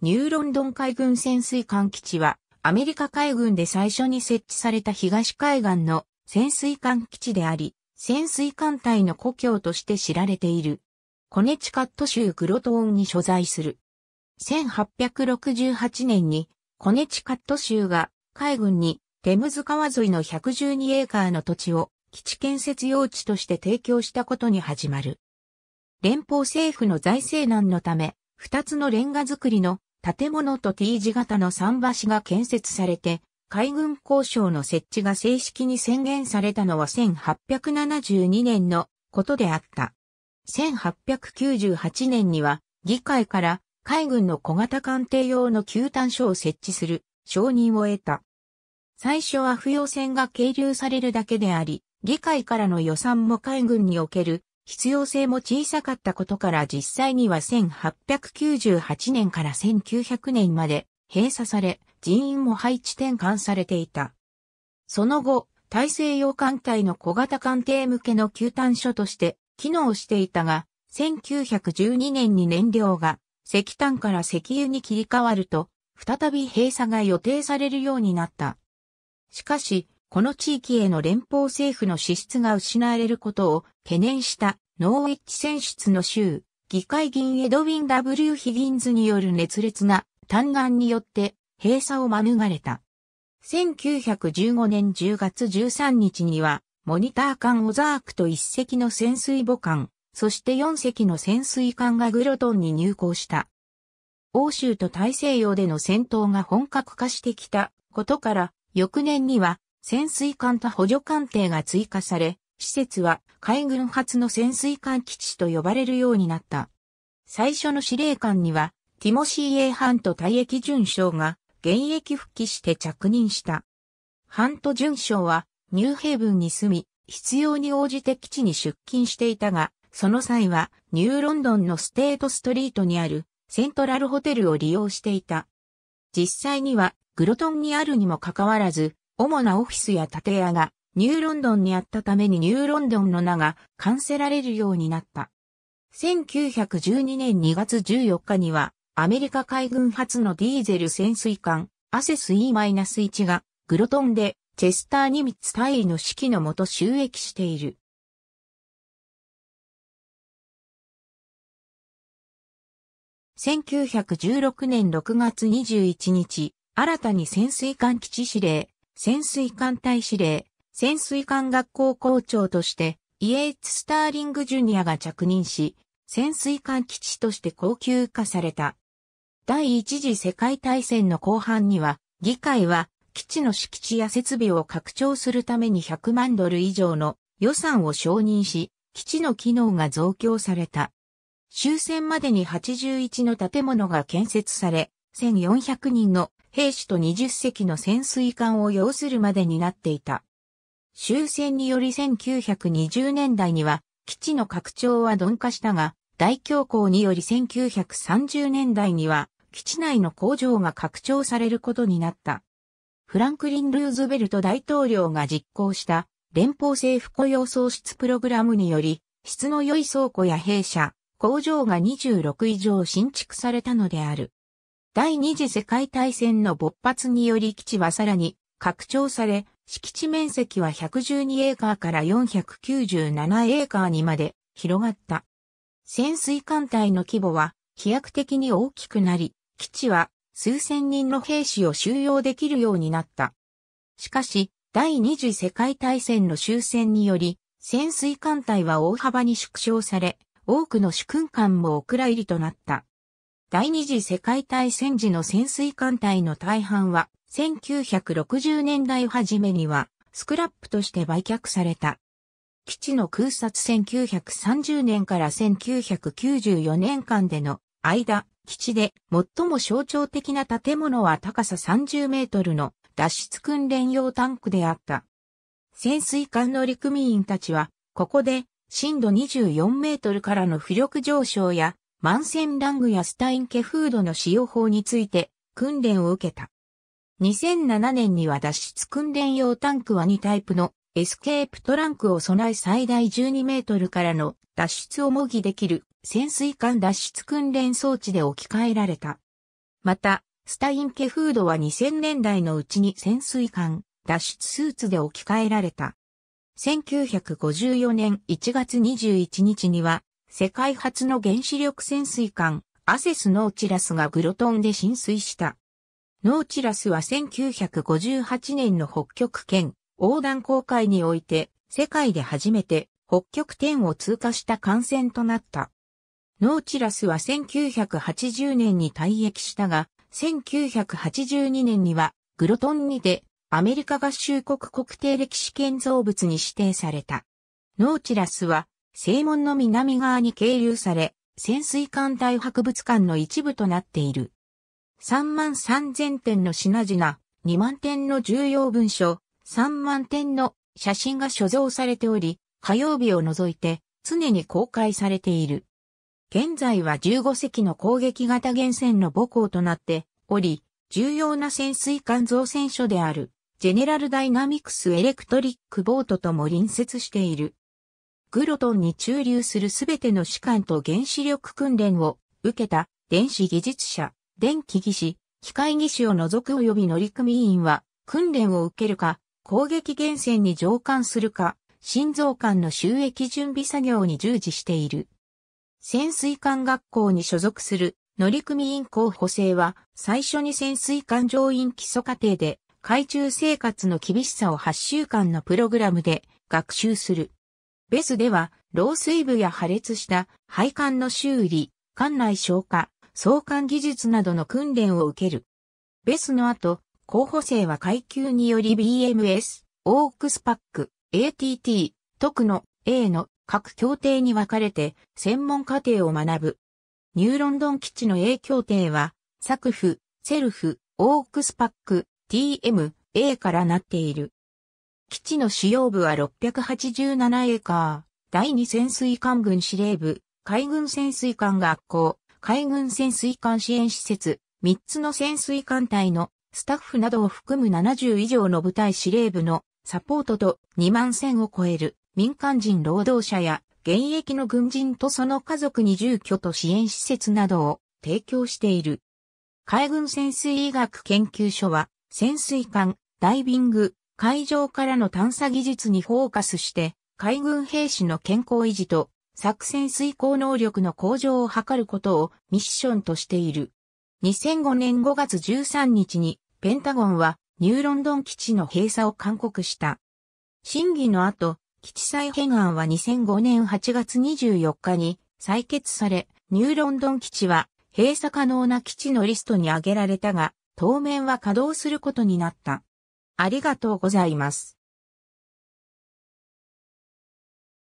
ニューロンドン海軍潜水艦基地は、アメリカ海軍で最初に設置された東海岸の潜水艦基地であり、潜水艦隊の故郷として知られている。コネチカット州グロトーンに所在する。1868年にコネチカット州が海軍にテムズ川沿いの112エーカーの土地を基地建設用地として提供したことに始まる。連邦政府の財政難のため、二つのレンガ造りの建物と T 字型の桟橋が建設されて、海軍交渉の設置が正式に宣言されたのは1872年のことであった。1898年には議会から海軍の小型艦艇用の球端所を設置する承認を得た。最初は不要船が係留されるだけであり、議会からの予算も海軍における必要性も小さかったことから実際には1898年から1900年まで閉鎖され、人員も配置転換されていた。その後、大西洋艦隊の小型艦艇向けの急炭所として機能していたが、1912年に燃料が石炭から石油に切り替わると、再び閉鎖が予定されるようになった。しかし、この地域への連邦政府の支出が失われることを懸念したノーウィッチ選出の州、議会議員エドウィン・ W・ ヒギンズによる熱烈な嘆願によって閉鎖を免れた。1915年10月13日には、モニター艦オザークと1隻の潜水母艦、そして4隻の潜水艦がグロトンに入港した。欧州と大西洋での戦闘が本格化してきたことから、翌年には潜水艦と補助艦艇が追加され、施設は海軍初の潜水艦基地と呼ばれるようになった。最初の司令官には、ティモシー・エイ・ハント退役巡将が現役復帰して着任した。ハント巡将はニューヘイブンに住み、必要に応じて基地に出勤していたが、その際はニューロンドンのステートストリートにあるセントラルホテルを利用していた。実際にはグロトンにあるにもかかわらず、主なオフィスや建屋がニューロンドンにあったためにニューロンドンの名が冠せられるようになった。1912年2月14日にはアメリカ海軍初のディーゼル潜水艦アセス E-1 がグロトンでチェスター・ニミッツ大尉の指揮のもと収益している。1916年6月21日、新たに潜水艦基地指令、潜水艦隊司令、潜水艦学校校長として、イエーツ・スターリング・ジュニアが着任し、潜水艦基地として高級化された。第一次世界大戦の後半には、議会は基地の敷地や設備を拡張するために100万ドル以上の予算を承認し、基地の機能が増強された。終戦までに81の建物が建設され、1400人の兵士と20隻の潜水艦を要するまでになっていた。終戦により1920年代には基地の拡張は鈍化したが、大恐慌により1930年代には基地内の工場が拡張されることになった。フランクリン・ルーズベルト大統領が実行した連邦政府雇用創出プログラムにより、質の良い倉庫や弊社、工場が26以上新築されたのである。第二次世界大戦の勃発により基地はさらに拡張され、敷地面積は112エーカーから497エーカーにまで広がった。潜水艦隊の規模は飛躍的に大きくなり、基地は数千人の兵士を収容できるようになった。しかし、第二次世界大戦の終戦により、潜水艦隊は大幅に縮小され、多くの主君艦もお蔵入りとなった。第二次世界大戦時の潜水艦隊の大半は、1960年代初めには、スクラップとして売却された。基地の空撮1930年から1994年間での間、基地で最も象徴的な建物は高さ30メートルの脱出訓練用タンクであった。潜水艦の陸組員たちは、ここで震度24メートルからの浮力上昇やマンセンラングやスタインケフードの使用法について訓練を受けた。2007年には脱出訓練用タンクは2タイプのエスケープトランクを備え最大12メートルからの脱出を模擬できる潜水艦脱出訓練装置で置き換えられた。また、スタインケフードは2000年代のうちに潜水艦脱出スーツで置き換えられた。1954年1月21日には世界初の原子力潜水艦、アセスノーチラスがグロトンで浸水した。ノーチラスは1958年の北極圏横断航海において世界で初めて北極点を通過した艦船となった。ノーチラスは1980年に退役したが、1982年にはグロトンにてアメリカ合衆国国定歴史建造物に指定された。ノーチラスは正門の南側に経由され、潜水艦隊博物館の一部となっている。3万3000点の品々、2万点の重要文書、3万点の写真が所蔵されており、火曜日を除いて常に公開されている。現在は15隻の攻撃型原船の母港となっており、重要な潜水艦造船所である、ジェネラルダイナミクスエレクトリックボートとも隣接している。グロトンに駐留するすべての士官と原子力訓練を受けた電子技術者、電気技師、機械技師を除く及び乗組員は訓練を受けるか、攻撃源泉に乗艦するか、心臓艦の収益準備作業に従事している。潜水艦学校に所属する乗組員候補生は最初に潜水艦乗員基礎課程で海中生活の厳しさを8週間のプログラムで学習する。ベスでは、漏水部や破裂した配管の修理、管内消化、相関技術などの訓練を受ける。ベスの後、候補生は階級により BMS、オークスパック、ATT、特の A の各協定に分かれて専門課程を学ぶ。ニューロンドン基地の A 協定は、作府、セルフ、オークスパック、TM、A からなっている。基地の主要部は687エーカー、第2潜水艦軍司令部、海軍潜水艦学校、海軍潜水艦支援施設、3つの潜水艦隊のスタッフなどを含む70以上の部隊司令部のサポートと2万1000を超える民間人労働者や現役の軍人とその家族に住居と支援施設などを提供している。海軍潜水医学研究所は潜水艦、ダイビング、海上からの探査技術にフォーカスして、海軍兵士の健康維持と作戦遂行能力の向上を図ることをミッションとしている。2005年5月13日にペンタゴンはニューロンドン基地の閉鎖を勧告した。審議の後、基地再編案は2005年8月24日に採決され、ニューロンドン基地は閉鎖可能な基地のリストに挙げられたが、当面は稼働することになった。ありがとうございます。